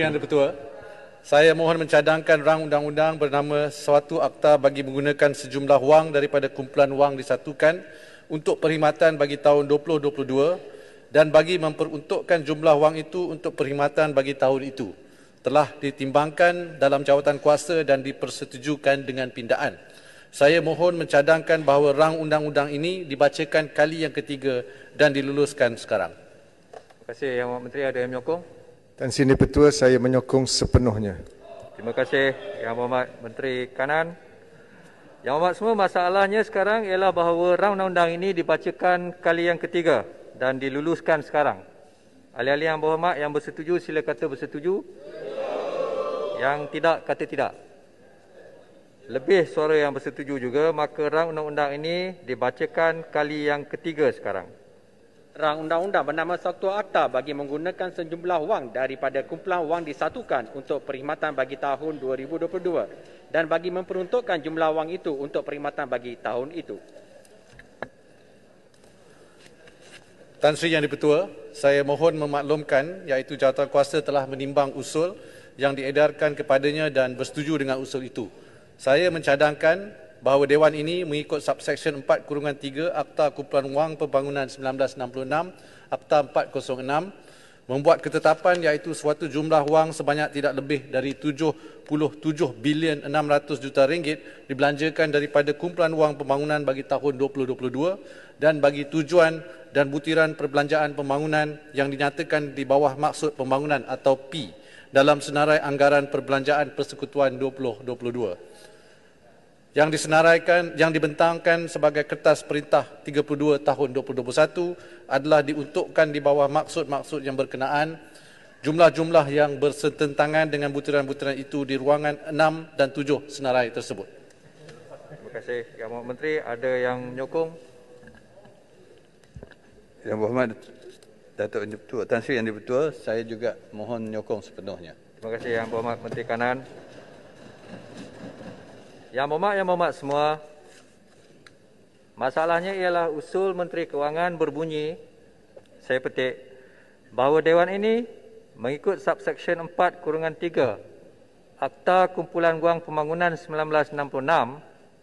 Yang Ketua, saya mohon mencadangkan rang undang-undang bernama suatu akta bagi menggunakan sejumlah wang daripada kumpulan wang disatukan untuk perkhidmatan bagi tahun 2022 dan bagi memperuntukkan jumlah wang itu untuk perkhidmatan bagi tahun itu telah ditimbangkan dalam jawatan kuasa dan dipersetujukan dengan pindaan. Saya mohon mencadangkan bahawa rang undang-undang ini dibacakan kali yang ketiga dan diluluskan sekarang. Terima kasih Yang Menteri ada yang menyokong? Tan sini Petua saya menyokong sepenuhnya. Terima kasih Yang Berhormat Menteri Kanan. Yang Berhormat semua masalahnya sekarang ialah bahawa raun undang-undang ini dibacakan kali yang ketiga dan diluluskan sekarang. Ahli-ahli Yang Berhormat yang bersetuju sila kata bersetuju. Yang tidak kata tidak. Lebih suara yang bersetuju juga maka raun undang-undang ini dibacakan kali yang ketiga sekarang rang undang-undang bernama Satu Akta bagi menggunakan sejumlah wang daripada kumpulan wang disatukan untuk perkhidmatan bagi tahun 2022 dan bagi memperuntukkan jumlah wang itu untuk perkhidmatan bagi tahun itu. Tan Sri Yang di saya mohon memaklumkan iaitu jawatankuasa telah menimbang usul yang diedarkan kepadanya dan bersetuju dengan usul itu. Saya mencadangkan bahawa Dewan ini mengikut subseksyen 4 kurungan 3 Akta Kumpulan Wang Pembangunan 1966 Akta 406 membuat ketetapan iaitu suatu jumlah wang sebanyak tidak lebih dari 77 bilion 600 juta ringgit dibelanjakan daripada kumpulan wang pembangunan bagi tahun 2022 dan bagi tujuan dan butiran perbelanjaan pembangunan yang dinyatakan di bawah maksud pembangunan atau P dalam senarai anggaran perbelanjaan persekutuan 2022 yang disenaraikan yang dibentangkan sebagai kertas perintah 32 tahun 2021 adalah diuntukkan di bawah maksud-maksud yang berkenaan jumlah-jumlah yang bersentangan dengan butiran-butiran itu di ruangan 6 dan 7 senarai tersebut. Terima kasih Yang Mohd Menteri, ada yang menyokong? Yang Berhormat Datuk Yang Ketua, Tan Sri Yang Ketua, saya juga mohon menyokong sepenuhnya. Terima kasih Yang Berhormat Menteri Kanan. Yang memak, yang memak semua. Masalahnya ialah usul Menteri Kewangan berbunyi, saya petik, bahawa Dewan ini mengikut subseksyen 4 kurungan 3 Akta Kumpulan Guang Pembangunan 1966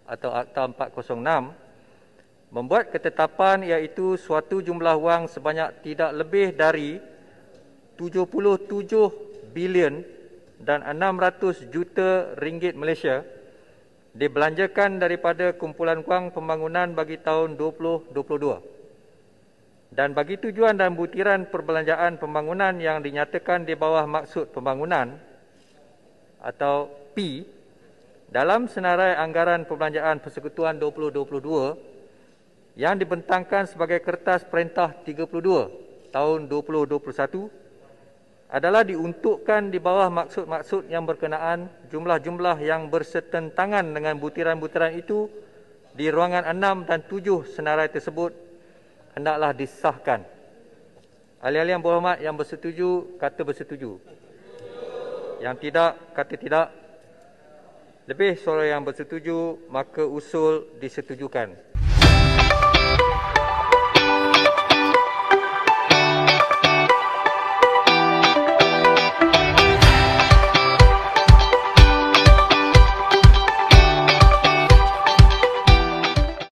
atau Akta 406 membuat ketetapan iaitu suatu jumlah wang sebanyak tidak lebih dari 77 bilion dan 600 juta ringgit Malaysia dibelanjakan daripada kumpulan kewang pembangunan bagi tahun 2022 dan bagi tujuan dan butiran perbelanjaan pembangunan yang dinyatakan di bawah maksud pembangunan atau P dalam senarai anggaran perbelanjaan persekutuan 2022 yang dibentangkan sebagai kertas perintah 32 tahun 2021 adalah diuntukkan di bawah maksud-maksud yang berkenaan jumlah-jumlah yang bersetentangan dengan butiran-butiran itu di ruangan 6 dan 7 senarai tersebut hendaklah disahkan. Ahli-ahli yang berhormat yang bersetuju, kata bersetuju. Yang tidak, kata tidak. Lebih suara yang bersetuju, maka usul disetujukan.